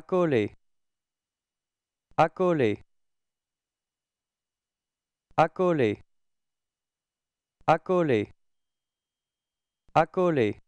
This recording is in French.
coller accolé accolé accolé accolé